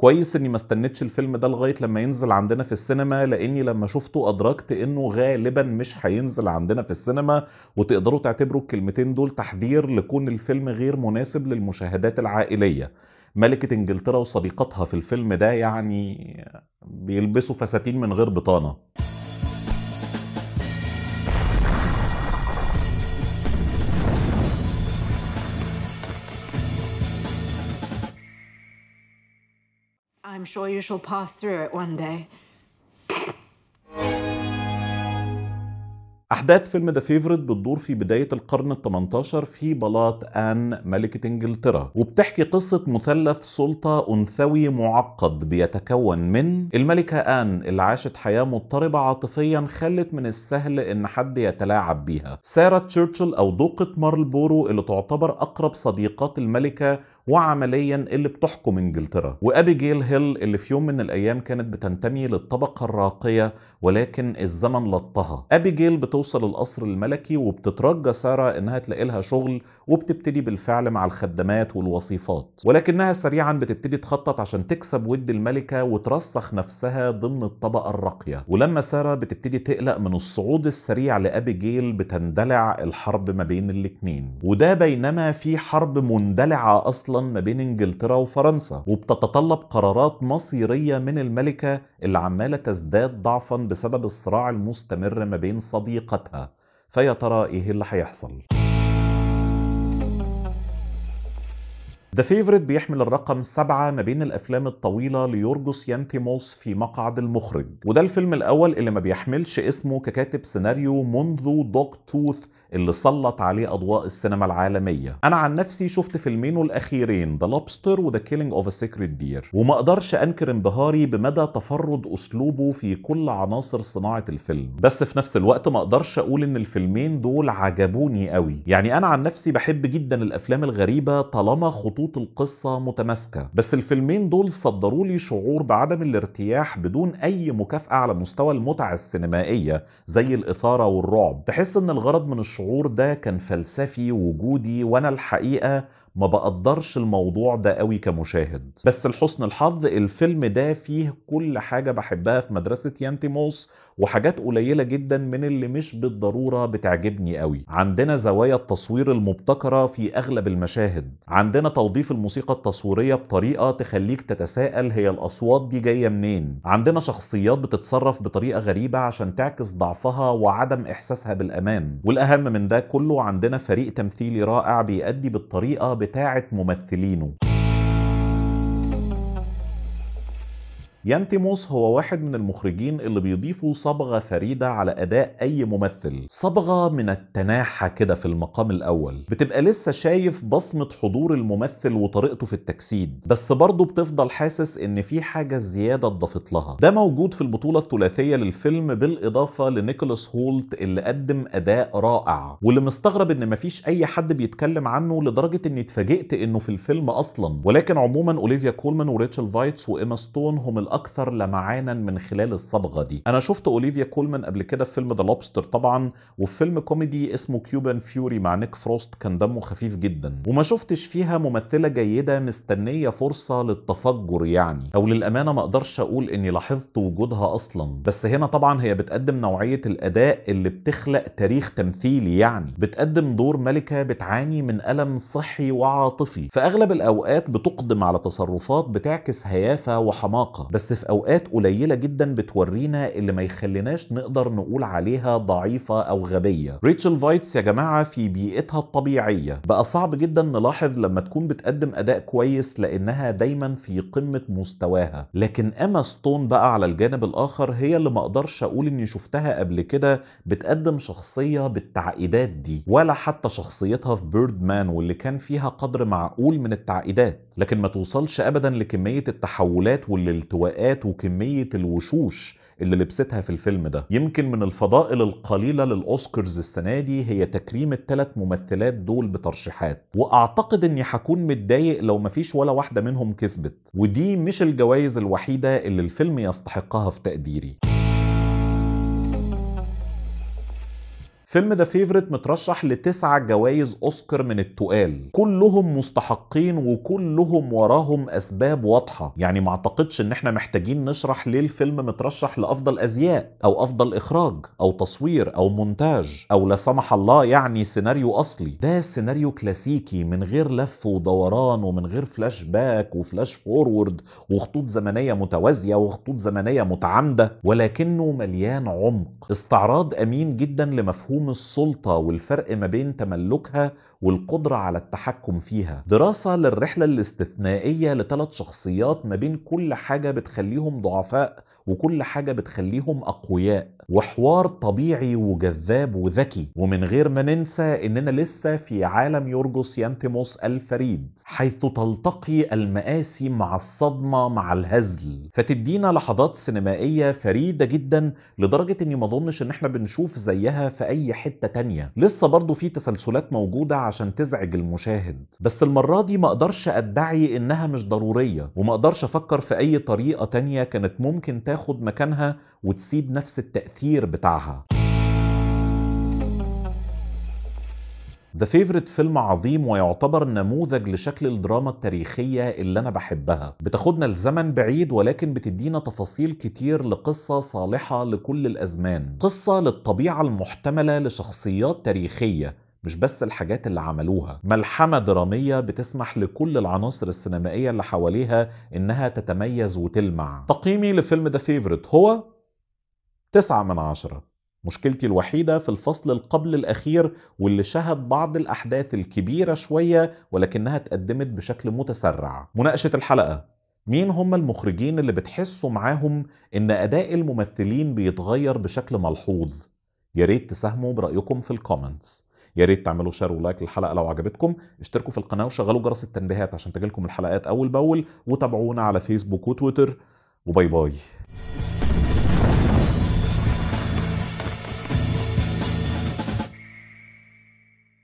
كويس اني ما استنيتش الفيلم ده لغايه لما ينزل عندنا في السينما لاني لما شفته ادركت انه غالبا مش هينزل عندنا في السينما وتقدروا تعتبروا الكلمتين دول تحذير لكون الفيلم غير مناسب للمشاهدات العائليه ملكة انجلترا وصديقتها في الفيلم ده يعني بيلبسوا فساتين من غير بطانه I'm sure you shall pass through it one day. أحداث فيلم ذا فيفورت بتدور في بداية القرن ال 18 في بلاط آن ملكة إنجلترا وبتحكي قصة مثلث سلطة أنثوي معقد بيتكون من الملكة آن اللي عاشت حياة مضطربة عاطفيا خلت من السهل إن حد يتلاعب بيها سارة تشرشل أو دوقة مارلبورو اللي تعتبر أقرب صديقات الملكة وعمليا اللي بتحكم انجلترا وابيجيل هيل اللي في يوم من الايام كانت بتنتمي للطبقه الراقيه ولكن الزمن لطها ابيجيل بتوصل القصر الملكي وبتترجى ساره انها تلاقي لها شغل وبتبتدي بالفعل مع الخدمات والوصيفات ولكنها سريعا بتبتدي تخطط عشان تكسب ود الملكه وترسخ نفسها ضمن الطبقه الراقيه ولما ساره بتبتدي تقلق من الصعود السريع لابيجيل بتندلع الحرب ما بين الاثنين وده بينما في حرب مندلعه اصلا اصلا ما بين انجلترا وفرنسا وبتتطلب قرارات مصيريه من الملكه اللي عماله تزداد ضعفا بسبب الصراع المستمر ما بين صديقتها فيا ترى ايه اللي هيحصل ذا فيفرت بيحمل الرقم سبعة ما بين الأفلام الطويلة ليورجوس يانتيموس في مقعد المخرج وده الفيلم الأول اللي ما بيحملش اسمه ككاتب سيناريو منذ دوك توث اللي سلط عليه اضواء السينما العالميه انا عن نفسي شفت فيلمين الاخيرين ذا لوبستر وذا كيلينج اوف سيكريت دير وما اقدرش انكر انبهاري بمدى تفرد اسلوبه في كل عناصر صناعه الفيلم بس في نفس الوقت ما اقدرش اقول ان الفيلمين دول عجبوني قوي يعني انا عن نفسي بحب جدا الافلام الغريبه طالما خطوط القصه متماسكه بس الفيلمين دول صدروا لي شعور بعدم الارتياح بدون اي مكافاه على مستوى المتعه السينمائيه زي الاثاره والرعب تحس ان الغرض من الشعور الشعور ده كان فلسفي وجودي وانا الحقيقه ما بقدرش الموضوع ده قوي كمشاهد بس لحسن الحظ الفيلم ده فيه كل حاجه بحبها في مدرسه يانتيموس وحاجات قليله جدا من اللي مش بالضروره بتعجبني قوي عندنا زوايا التصوير المبتكره في اغلب المشاهد عندنا توظيف الموسيقى التصويريه بطريقه تخليك تتساءل هي الاصوات دي جايه منين عندنا شخصيات بتتصرف بطريقه غريبه عشان تعكس ضعفها وعدم احساسها بالامان والاهم من ده كله عندنا فريق تمثيلي رائع بيأدي بالطريقه بتاعه ممثلينه يان تيموس هو واحد من المخرجين اللي بيضيفوا صبغة فريدة على أداء أي ممثل صبغة من التناحة كده في المقام الأول بتبقى لسه شايف بصمة حضور الممثل وطريقته في التجسيد بس برضه بتفضل حاسس إن في حاجة زيادة اتضافت لها ده موجود في البطولة الثلاثية للفيلم بالإضافة لنيكولاس هولت اللي قدم أداء رائع واللي مستغرب إن مفيش أي حد بيتكلم عنه لدرجة إني اتفاجئت إنه في الفيلم أصلا ولكن عموما أوليفيا كولمان وريتشل فايتس وإيما ستون هم أكثر لمعانا من خلال الصبغة دي أنا شفت أوليفيا كولمان قبل كده في فيلم ذا لوبستر طبعا وفي فيلم كوميدي اسمه كيوبان فيوري مع نيك فروست كان دمه خفيف جدا وما شفتش فيها ممثلة جيدة مستنية فرصة للتفجر يعني أو للأمانة ما أقدرش أقول إني لاحظت وجودها أصلا بس هنا طبعا هي بتقدم نوعية الأداء اللي بتخلق تاريخ تمثيلي يعني بتقدم دور ملكة بتعاني من ألم صحي وعاطفي في أغلب الأوقات بتقدم على تصرفات بتعكس هيافة وحماقة بس بس في اوقات قليله جدا بتورينا اللي ما يخليناش نقدر نقول عليها ضعيفه او غبيه ريتشل فايتس يا جماعه في بيئتها الطبيعيه بقى صعب جدا نلاحظ لما تكون بتقدم اداء كويس لانها دايما في قمه مستواها لكن اما ستون بقى على الجانب الاخر هي اللي ما اقدرش اقول اني شفتها قبل كده بتقدم شخصيه بالتعقيدات دي ولا حتى شخصيتها في بيرد مان واللي كان فيها قدر معقول من التعقيدات لكن ما توصلش ابدا لكميه التحولات والالتواء الاضواءات وكميه الوشوش اللي لبستها في الفيلم ده يمكن من الفضائل القليلة للأوسكارز السنة دي هي تكريم الثلاث ممثلات دول بترشيحات وأعتقد أني هكون متضايق لو مفيش ولا واحدة منهم كسبت ودي مش الجوائز الوحيدة اللي الفيلم يستحقها في تقديري فيلم ذا فيفرت مترشح لتسعة جوائز أوسكار من التقال كلهم مستحقين وكلهم وراهم أسباب واضحة يعني ما أعتقدش إن احنا محتاجين نشرح ليه الفيلم مترشح لأفضل أزياء أو أفضل إخراج أو تصوير أو مونتاج أو لا سمح الله يعني سيناريو أصلي ده سيناريو كلاسيكي من غير لف ودوران ومن غير فلاش باك وفلاش فورورد وخطوط زمنية متوازية وخطوط زمنية متعامدة ولكنه مليان عمق استعراض أمين جدا لمفهوم مفهوم السلطة والفرق ما بين تملكها والقدرة على التحكم فيها دراسة للرحلة الاستثنائية لثلاث شخصيات ما بين كل حاجة بتخليهم ضعفاء وكل حاجة بتخليهم أقوياء وحوار طبيعي وجذاب وذكي ومن غير ما ننسى إننا لسه في عالم يورجوس يانتيموس الفريد حيث تلتقي المآسي مع الصدمة مع الهزل فتدينا لحظات سينمائية فريدة جدا لدرجة إني ما أظنش إن إحنا بنشوف زيها في أي حتة تانية لسه برضه في تسلسلات موجودة عشان تزعج المشاهد بس المرة دي ما أقدرش أدعي إنها مش ضرورية وما أقدرش أفكر في أي طريقة تانية كانت ممكن تاخد مكانها وتسيب نفس التأثير بتاعها ذا فيفرت فيلم عظيم ويعتبر نموذج لشكل الدراما التاريخية اللي أنا بحبها بتاخدنا لزمن بعيد ولكن بتدينا تفاصيل كتير لقصة صالحة لكل الأزمان قصة للطبيعة المحتملة لشخصيات تاريخية مش بس الحاجات اللي عملوها ملحمة درامية بتسمح لكل العناصر السينمائية اللي حواليها انها تتميز وتلمع تقييمي لفيلم ذا فيفورت هو تسعة من عشرة مشكلتي الوحيدة في الفصل القبل الأخير واللي شهد بعض الأحداث الكبيرة شوية ولكنها اتقدمت بشكل متسرع مناقشة الحلقة مين هم المخرجين اللي بتحسوا معاهم إن أداء الممثلين بيتغير بشكل ملحوظ؟ ياريت تساهموا برأيكم في الكومنتس يا ريت تعملوا شير ولايك للحلقه لو عجبتكم اشتركوا في القناه وشغلوا جرس التنبيهات عشان تجيلكم الحلقات اول باول وتابعونا على فيسبوك وتويتر وباي باي